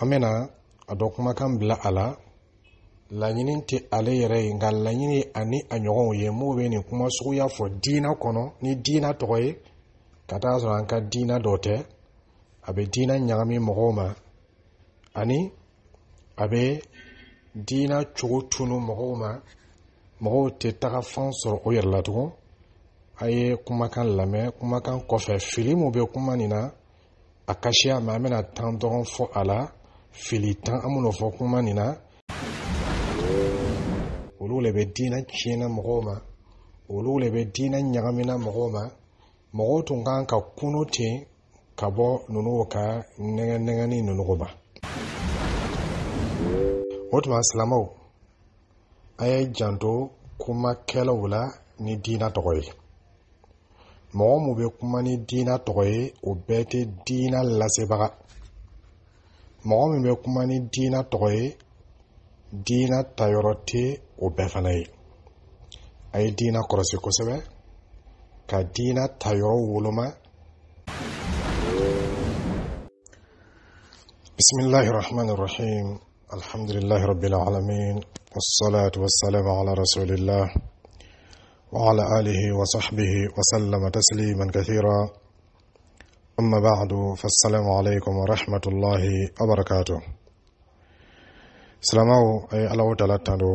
an bɛna a dɔ kumakan bila a la laɲini tɛ ale yɛrɛ ye nka laɲini ani a ɲɔgɔnw ye m'u be nin kuma suguya fɔ diina kɔnɔ ni diina tɔgɔ ye ka taa sɔrɔ an ka diina dɔ tɛ a bɛ diina ɲagami mɔgɔw ma ani a bɛ diina cogo tunu mɔgɔw ma mɔgɔw tɛ taga fan sɔrɔ o yɛrɛ la tugun a ye kumakan lamɛn kumakan kɔfɛ fili min bɛ kuma nin na a kasiya ma an bɛna tan dɔrɔn fɔ a la fili tan an minnu fɔ kuma nin na olu le bɛ diinɛ tiɲɛna mɔgɔw ma olu le bɛ diinɛ ɲagamina mɔgɔw ma mɔgɔw tun kan ka kunu ten ka bɔ ninnu ka nɛgɛ nɛgɛni ninnu ma o tuma silamɛw a ye janto kumakɛlaw la ni diinɛ tɔgɔ ye mɔgɔ min bɛ kuma ni diinɛ tɔgɔ ye o bɛɛ tɛ diinɛ lasebaga mɔgɔ min bɛ kuma ni diinɛ tɔgɔ ye diinɛ tayɔrɔ tɛ o bɛɛ fana ye a ye diinɛ kɔlɔsi kosɛbɛ ka diinɛ tayɔrɔ woloma بسم الله الرحمن الرحيم الحمد لله رب العالمين والصلاة والسلام على رسول الله وعلى آله وصحبه وسلم تسليما كثيرا أما بعد فالسلام عليكم ورحمة الله وبركاته سلامو أي الله تعالى تندو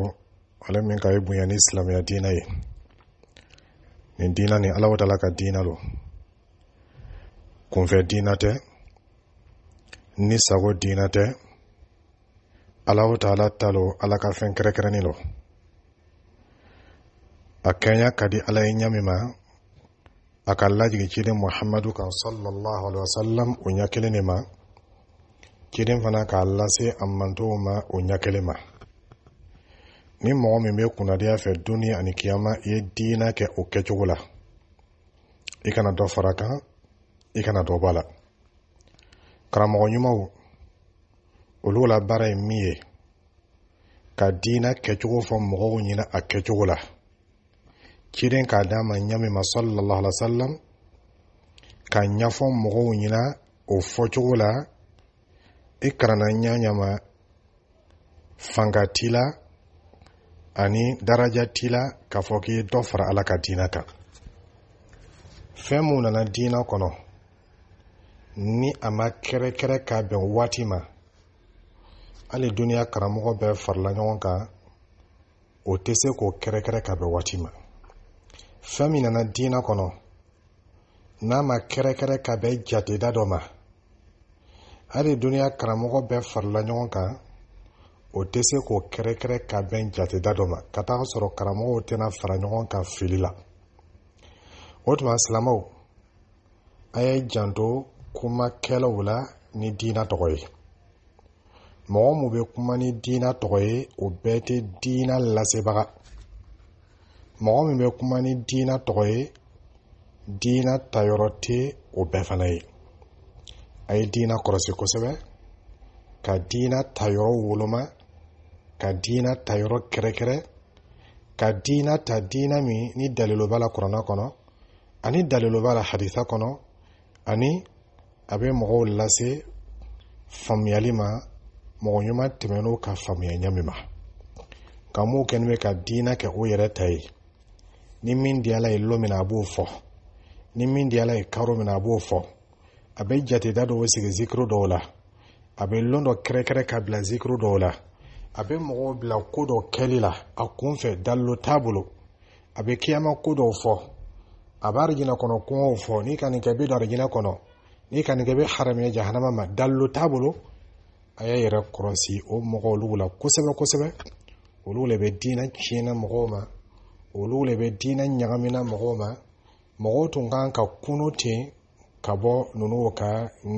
ألم من كايب يعني إسلام يا ديني ندينا ني الله تعالى كدينا لو كن في دينا تي ni sago diina tɛ alaw taala talo ala ka fɛn kɛrɛkɛrɛnnin lo a kɛɲa ka di a ka lajigi ciden muhammadu kan sallallahu alaihi wasallam unya ne ma ciden fana ka lase se ammanto ma unya ma ni mɔgɔ min be kunnadiya fɛ dunia ani kiyama i ye diina kɛ o kɛcogo la i kana dɔ fara kan i kana dɔ b'a la karamɔgɔ ɲumanw olu la baara ye min ye ka diina kɛcogo fɔ mɔgɔw ɲina a kɛcogo la ciden k'a d'a ma ɲa ma sallallahu alaihi wasallam k'a ɲafɔ mɔgɔw ɲina o fɔcogo la i karana ɲaɲama ɲama fanga t'i la ani daraja t'i la k'a fɔ k'i ye dɔ fara ala ka diina kan fɛn mun nana diina kɔnɔ ni a ma kɛrɛkɛrɛ k'a bɛn waati ma hali duniya karamɔgɔ bɛɛ farala ɲɔgɔn kan o tɛ se k'o kɛrɛkɛrɛ ka bɛn waati ma fɛn min nana diinɛ kɔnɔ n'a ma kɛrɛkɛrɛ ka bɛn jateda dɔ ma hali duniɲa karamɔgɔ bɛɛ farila ɲɔgɔn kan o tɛ se k'o kɛrɛkɛrɛ ka bɛn jateda dɔ ma ka taa sɔrɔ karamɔgɔw tɛna fara ɲɔgɔn kan fili la o tuma silamaw a ye janto kumakɛlaw la ni diinɛ tɔgɔ ye mɔgɔ mun be kuma ni diinɛ tɔgɔ ye o bɛɛ tɛ diinɛ lasebaga mɔgɔ min bɛ kuma ni diinɛ tɔgɔ ye diinɛ tayɔrɔ tɛ o bɛɛ fana ye a ye diinɛ kɔlɔsi kosɛbɛ ka diinɛ tayɔrɔ woloma ka diinɛ tayɔrɔ kɛrɛkɛrɛ ka diinɛ ta diinɛ min ni dalilu b'a la kuranɛ kɔnɔ ani dalilu b'a la hadisa kɔnɔ ani a bɛ mɔgɔw lase faamuyali ma mɔgɔ ɲuman tɛmɛn'o ka faamuya ɲɛ min ma nka m'o kɛ bɛ ka diinɛ kɛ o yɛrɛ ta ye ni min di ala ye lo min a b'o fɔ ni min di ala ye karo min a b'o fɔ a bɛ jateda dɔw sigi zikiri dɔw la a bɛ lɔn dɔ kɛrɛkɛrɛ ka bila zikiri dɔw la a bɛ mɔgɔw bila ko dɔ kɛli la a kun fɛ dalilo t'a bolo a bɛ kiyama ko dɔw fɔ a b'a arijinɛ kɔnɔ kɔngɔw fɔ n'i ka nin kɛ i bɛ don arijinɛ kɔnɔ n'i ka nin kɛ i bɛ haramuya jahanama ma dalilo t'a bolo a y'a yɛrɛ kɔrɔsi o mɔgɔ olugu la kosɛbɛ kosɛbɛ olu le bɛ diinɛ tiɲɛna mɔgɔw ma olu le be diinɛ ɲagamina mɔgɔw ma mɔgɔw tun kan ka kunu ten ka bɔ ninnu ka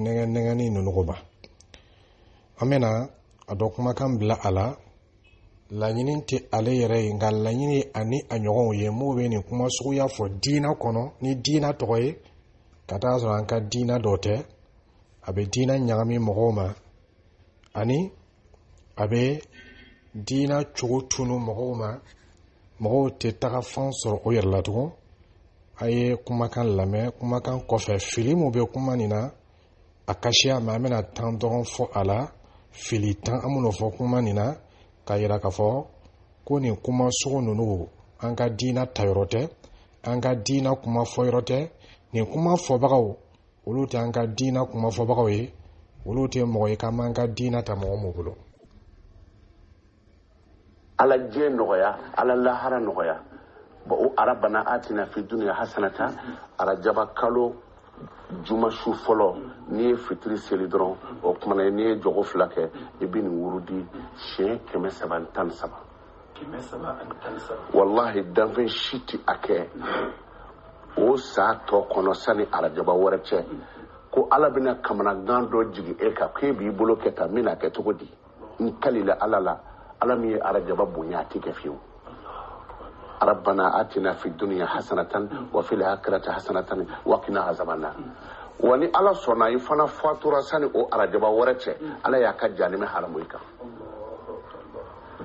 nɛgɛ nɛgɛni ninnu ma an bɛna a dɔ kumakan bila a la laɲini tɛ ale yɛrɛ ye nka laɲini ani a ɲɔgɔnw ye m'u be nin kuma suguya fɔ diinɛ kɔnɔ ni diinɛ tɔgɔ ye ka taa sɔrɔ an ka diinɛ dɔ tɛ a bɛ diinɛ ɲagami mɔgɔw ma ani a bɛ diinɛ cogo tunu mɔgɔw ma mɔgɔw tɛ taga fan sɔrɔ o yɛrɛ la tugun a ye kumakan lamɛn kumakan kɔfɛ fili min bɛ kuma nin na a kasiya mɛ an bɛna tan dɔrɔn fɔ a la fili tan an b'o fɔ kuma nin na k'a yira k'a fɔ ko nin kuma sugu ninnu an ka diina tayɔrɔ tɛ an ka diina kuma fɔyɔrɔ tɛ nin kuma fɔbagaw olu tɛ an ka diina kuma fɔbagaw ye olu tɛ mɔgɔ ye k'an b'an ka diina ta mɔgɔ min bolo ala diɲɛ nɔgɔya ala lahara nɔgɔya bon o arabana atina fi duniya hasanata arajaba kalo juma su fɔlɔ n'i ye fitiri seli dɔrɔn o kumana n'i ye jɔgo fila kɛ i bi nin wurudi siɲɛ kɛmɛ saba ni tan ni saba wallahi danfɛn si ti a kɛ o saa tɔ kɔnɔ sani arajaba wɛrɛ cɛ ko ala bena kamanagan dɔ jigi e kan k'e b'i bolo kɛ tan n bɛna kɛ cogo di n kalila ala la ala ye arajaba bonya a tɛ kɛ fiyewu ربنا آتنا في الدنيا حسنة وفي الآخرة حسنة وقنا عذاب النار wani ala sɔnna i fana fatura sani o arajaba wɛrɛ cɛ ala y'a ka janimɛ haramu i kan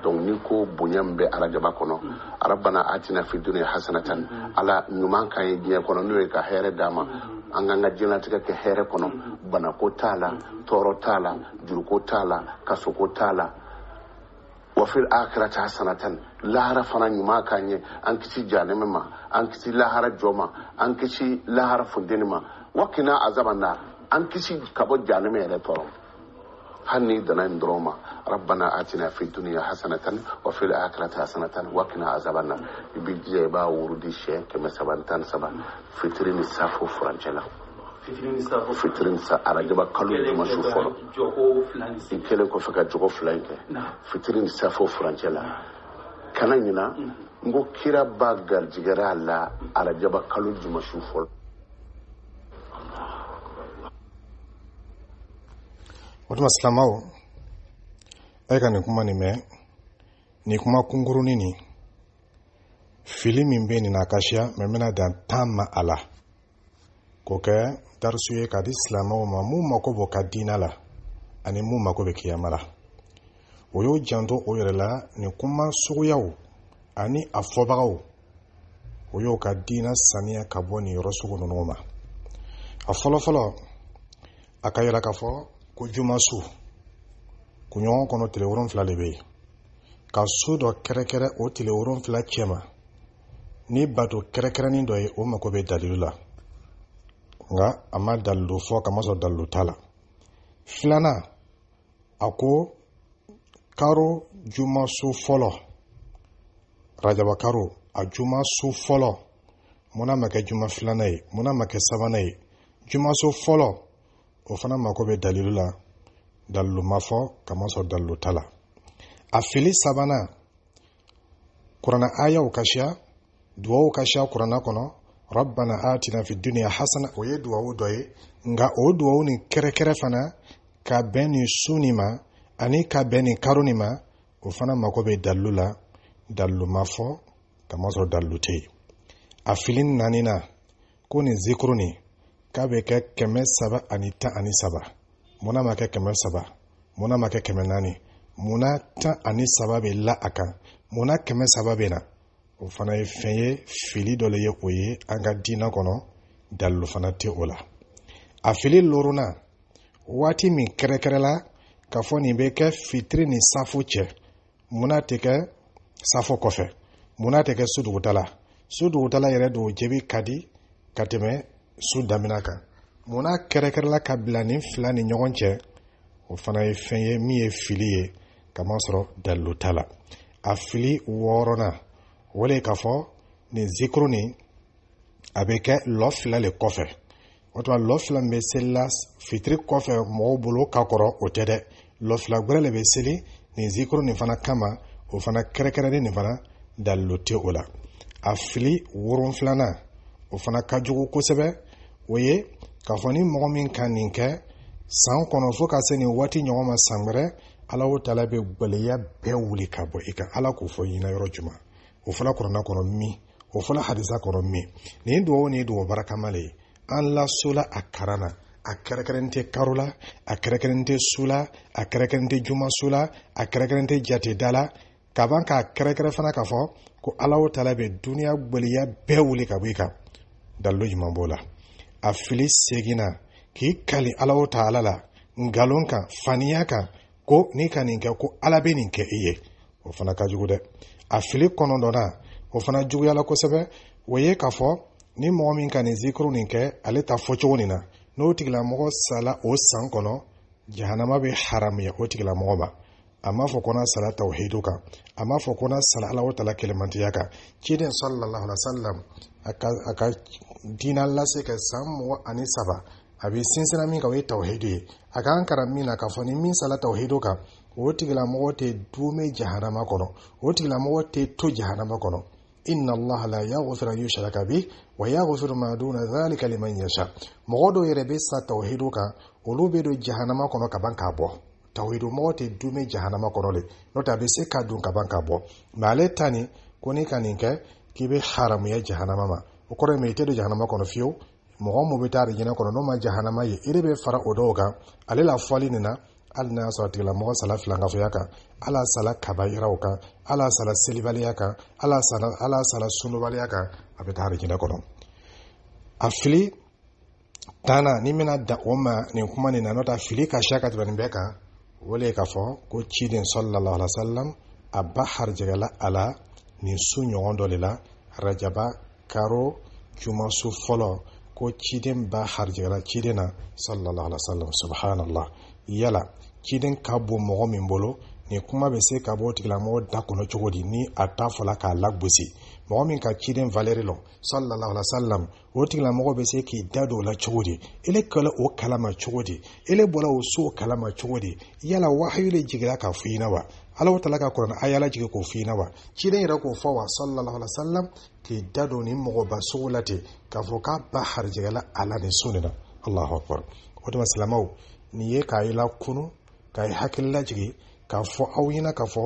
donc ni ko bonya min bɛ arajaba kɔnɔ arabana atina fi duniya hasanatan ala ɲuman kan ye diɲɛ kɔnɔ n'o ye ka hɛrɛ d'a ma an k'an ka diɲɛlatigɛ kɛ hɛrɛ kɔnɔ banako t'a la tɔɔrɔ t'a la juruko t'a la kasoko t'a la wa fil akhirati hasanatan lahara fana ɲuman k'an ye an kisi janɛmɛ ma an kisi lahara jɔ ma an kisi lahara funteni ma wa kina azaba na an kisi ka bɔ janɛmɛ yɛrɛ tɔɔrɔ hali ni dana in dɔrɔn ma rabbana atina fi duniya hasanatan wa fil akhirati hasanatan wa qina azaban nar i b'i jija i b'a wurudi siɲɛ kɛmɛ saba ni tan ni saba fitiri ni safo furancɛ la fitiri sa arajaba kalo juma su fɔlɔ i kɛlen kɔfɛ ka jɔgɔ fila in kɛ fitiri ni safo furancɛ la kana ɲina n ko kira ba garijigɛra a la arajaba kalo juma su fɔlɔ o tuma silamaw a ka nin kuma nin mɛn nin kuma kunkurunin nin fili min bɛ nin na a kasiya mɛ n bɛna dan tan ma a la k'o kɛ darisu ye k'a di silamaw ma mun mako b'o ka diina la ani mun mako be kiyama la o y'o janto o yɛrɛ la nin kuma suguyaw ani a fɔbagaw o y'o ka diina saniya ka bɔ nin yɔrɔ sugu ninnu ma a fɔlɔfɔlɔ a ka yira k'a fɔ ko jumasu kunɲɔgɔn kɔnɔ tile wolonfila le be ye ka su dɔ kɛrɛkɛrɛ o tile wolonfila cɛ ni bato kɛrɛkɛrɛnin dɔ ye o mako be dalilu la nka a ma dalilu fɔ kamasɔrɔ dalilu t'a la filanan a ko karo juma su fɔlɔ rajaba karo a juma su fɔlɔ munna ma kɛ juma filanan ye munna ma kɛ sabanan ye juma su fɔlɔ o fana mako bɛ dalilu la dalilu ma fɔ kamasɔrɔ dalilu t'a la a fili sabana kurana ayaw ka siya duwaw kurana kɔnɔ rabbana atina fi duniya hasana o ye duwawu dɔ ye nka o duwawu ni kɛrɛkɛrɛ fana ka bɛn ni su nin ma ani ka bɛn nin karo nin ma o fana mago bɛ dalilu la dalilu ma fɔ kamasɔrɔ dalilu tɛ yen a fili naani ko nin zikuru nin k'a bɛ kɛ kɛmɛ saba ani tan ani saba munna ma kɛ kɛmɛ saba munna ma kɛ kɛmɛ naani munna tan ani saba bɛ la a kan munna kɛmɛ saba bɛ na o fana ye fɛn ye fili dɔ le ye o ye an ka diina kɔnɔ dalilu fana tɛ o la a fili loruna waati min kɛrɛkɛrɛla k'a fɔ nin bɛ kɛ fitiri ni safo cɛ munna tɛ kɛ safo kɔfɛ munna tɛ kɛ sudugutala sudugutala yɛrɛ do jaabi ka di ka tɛmɛ su damina kan munna kɛrɛkɛrɛla ka bila nin fila ni ɲɔgɔn cɛ o fana ye fɛn ye min ye fili ye kamasɔrɔ dalilu t'a la a fili wɔɔrɔnan o le k'a fɔ nin zikuru nin a bɛ kɛ lɔ fila le kɔfɛ o tuma lɔ fila min bɛ selila fitiri kɔfɛ mɔgɔw bolo ka kɔrɔ o tɛ dɛ lɔ fila wɛrɛ le bɛ seli nin zikuru nin fana kama o fana kɛrɛnkɛrɛnnen nin fana dalilu tɛ o la a fili woron filanan o fana ka jugu kosɛbɛ o ye k'a fɔ ni mɔgɔ min ka nin kɛ san kɔnɔ fo ka se nin waati ɲɔgɔn ma san wɛrɛ ala o ta bɛ gɛlɛya bɛɛ wuli ka bɔ i ka ala k'o fɔ ɲɛna yɔrɔ jumɛn o fɔla kuranna kɔrɔ min o fɔla hadisa kɔrɔ min nin duwawu nin ye duwawu barakama le ye an lasola a karan na a kɛrɛkɛrɛn tɛ karo la a kɛrɛkɛrɛn tɛ su la a kɛrɛkɛrɛn tɛ jumaso la a kɛrɛkɛrɛn tɛ jateda la ka ban k'a kɛrɛkɛrɛ fana k'a fɔ ko alaw tala bɛ duniya gwɛlɛya bɛɛ wuli ka bɔ i kan dalilu juman b'o la a fili seginna k'i kali alaw ta ala la nkalon kan faniya kan ko ni ka nin kɛ ko ala bɛ nin kɛ i ye o fana ka jugu dɛ a fili kɔnɔdɔnna o fana juguyala kosɛbɛ o ye k'a fɔ ni mɔgɔ min ka nin zikuru nin kɛ ale ta fɔcogo nin na n'o tigilamɔgɔ sala o san kɔnɔ jahanama be haramuya o tigilamɔgɔ ma a m'a fɔ ko na sala tawhidu kan a m'a fɔ ko sala ala o tala kelemantiya kan ciden sallallahu alaihi wasallam a ka dina ka diina lase kɛ san mugan ani saba a bɛ sinsinna min kan o ye tawhidu ye a k'an kalan min na k'a fɔ ni min sala tawhidu kan o tigilamɔgɔ tɛ duume jahanama kɔnɔ o tigilamɔgɔ tɛ to jahanama kɔnɔ inna allaha la yaghfiru an yushraka bih wa yaghfiru ma duna dhalika liman yasha mɔgɔ dɔw yɛrɛ bɛ sa tawhidu kan olu bɛ don jahanama kɔnɔ ka ban k'a bɔ tawhidu mɔgɔ tɛ duume jahanama kɔnɔ le n'o tɛ a bɛ se ka don ka ban k'a bɔ mɛ ale ta nin ko ne ka nin kɛ k'i bɛ haramuya jahanama ma o kɔrɔ ye mɛ i tɛ don jahanama kɔnɔ fiyewu mɔgɔ mun bɛ taa arijinɛ kɔnɔ n'o ma jahanama ye ere bɛ fara o dɔw kan ale la fɔli nin na hali n'a y'a sɔrɔ a tigilamɔgɔ sala filankafoya kan ala sala kabayiraw kan ala sala selibaliya kan ala sala sunubaliya kan a bɛ taa arijinɛ kɔnɔ a fili tanna ni bɛna da o ma nin kuma nin na n'o tɛ fili ka siya ka tɛmɛ nin bɛɛ kan o le k'a fɔ ko ciden sɔlɔlɔ alasalam a ba harijɛgɛla a la nin su ɲɔgɔn dɔ de la arajaba karo jumaso fɔlɔ ko ciden ba harijɛgɛla ciden na sɔlɔlɔ alasalam subhanallah yala ciden ka bon mɔgɔ min bolo nin kuma bɛ se ka bɔ tigilamɔgɔ da kɔnɔ cogo di ni a ta fɔla k'a lagosi mɔgɔ min ka ciden valɛri lɔ salalahu ala salam o tigilamɔgɔ bɛ se k'i da dɔw la cogo di ele kala o kalama cogo di ele bɔla o soo kalama cogo di yala wahayu le jigila k'a fɔ wa ala tala ka kɔrɔna a y'ala jigi k'o fɔ wa ciden yɛrɛ k'o fɔ wa salalahu ala salam k'i da don nin mɔgɔba sogo la ten k'a fɔ k'a ba harijɛgɛla ala ni so nin na allahu akbar o tuma silamaw nin ye k'a yela kunu ka ye hakilila jigi k'a fɔ aw ɲɛna k'a fɔ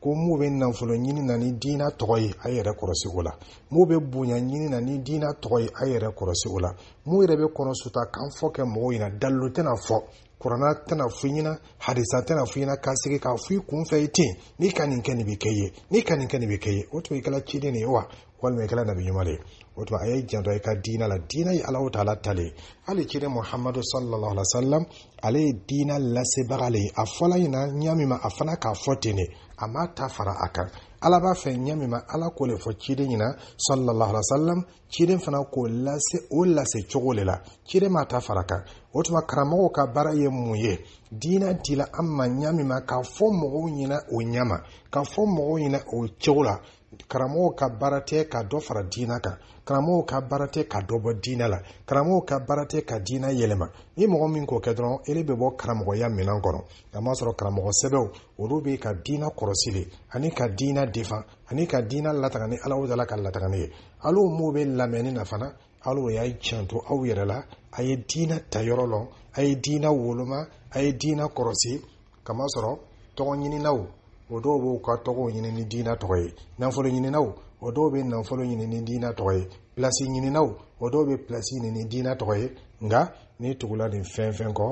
ko mun bɛ nafolo ɲini na ni diinɛ tɔgɔ ye a yɛrɛ kɔrɔsi o la mun bɛ bonya ɲini na ni diinɛ tɔgɔ ye a yɛrɛ kɔrɔsi o la mun yɛrɛ bɛ kɔnɔsuta kan fɔ kɛ mɔgɔw ɲɛna dalilu tɛna fɔ kurana tɛna f'i ɲɛna halisa tɛna f'i ɲɛna ka sigi k'a i kun fɛ i ten n'i ka nin kɛ nin bɛ kɛ ye n'i ka nin kɛ nin bɛ kɛ ye o tun ye kɛla ciden de ye wa walima i kɛla nabi ɲuman de o tuma a ye janto i ka diina la diina ye ala taala tale hali cire muhamadu sallallahu alaihi wasallam ale ye diina lasebaga le ye a fɔla ɲina ɲa ma a fana k'a fɔ ten de a m'a ta fara a kan ala b'a fɛ ɲa ma ala k'o le fɔ ciden ɲina sallallahu alaihi wasallam ciden fana k'o lase o lase cogo le la ciden m'a ta fara kan o tuma karamɔgɔw ka baara ye mun ye diina dila an ma ɲa ma k'a fɔ mɔgɔw ɲɛna o ɲama k'a fɔ mɔgɔw ɲɛna o cogo la karamɔgɔw ka baara tɛ ka dɔ fara diina kan karamɔgɔw ka baara tɛ ka dɔ bɔ diinɛ la karamɔgɔw ka baara tɛ ka diinɛ yɛlɛma ni mɔgɔ min k'o kɛ dɔrɔn ele bɛ bɔ karamɔgɔya minɛn kɔnɔ kamasɔrɔ karamɔgɔ sɛbɛw olu bɛ ka diinɛ kɔlɔsi ani ka diinɛ defan ani ka diinɛ lataga ni alaw dala ka latagani ye hali m'o bɛ lamɛnni na fana hali y'a janto aw yɛrɛ la a ye diinɛ ta yɔrɔ lɔn a ye diinɛ woloma a ye diinɛ kɔlɔsi kamasɔrɔ tɔgɔ o dɔw b'u ka tɔgɔw ɲini ni diinɛ tɔgɔ ye nafolo ɲininaw o dɔw bɛ nafolo ɲini ni diinɛ tɔgɔ ye pilasi ɲininaw o dɔw bɛ pilasi ɲini ni diinɛ tɔgɔ ye nka n'i tugula nin fɛn fɛn kɔ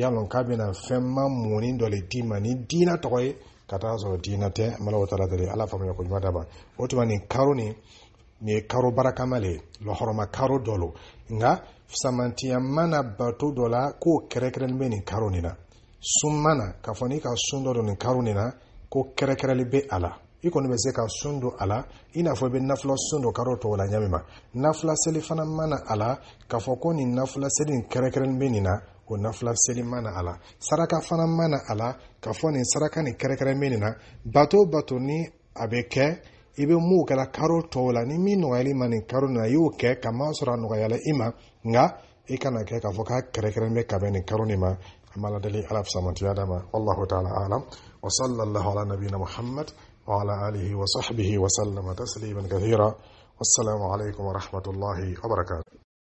yalɔ k'a bɛna fɛn ma mɔni dɔ le d'i ma ni diinɛ tɔgɔ ye ka taa sɔrɔ diinɛ tɛ malaw taara dɛ ala faamuya ko ɲuman daba o tuma nin karo nin nin ye karo barakama le ye lɔhɔrɔma karo dɔ lo nka samantiya mana bato dɔ la k'o kɛrɛnkɛrɛnnen bɛ nin karo nin na sun mana k'a fɔ n'i ka sun dɔ don nin karo nin na ko kɛrɛkɛrɛli bɛ a la i kɔni bɛ se ka sun don a la i n'a fɔ i bɛ nafula sun don karo tɔw la ɲami ma nafula seli fana mana a la k'a fɔ ko nin nafula seli nin kɛrɛnkɛrɛnnen bɛ nin na o nafula seli mana a la saraka fana mana a la k'a fɔ nin saraka nin kɛrɛnkɛrɛnnen bɛ nin na bato bato ni a bɛ kɛ i bɛ mun kɛra karo tɔw la ni min nɔgɔyali ma nin karo nin y'o kɛ ka ma sɔrɔ a nɔgɔyala i ma nka i kana kɛ k'a fɔ k'a kɛrɛnkɛrɛn bɛ ka nin karo nin ma an b'a ladeli ala fisamatiya d'a wallahu taala alam وصلى الله على نبينا محمد وعلى آله وصحبه وسلم تسليما كثيرا والسلام عليكم ورحمة الله وبركاته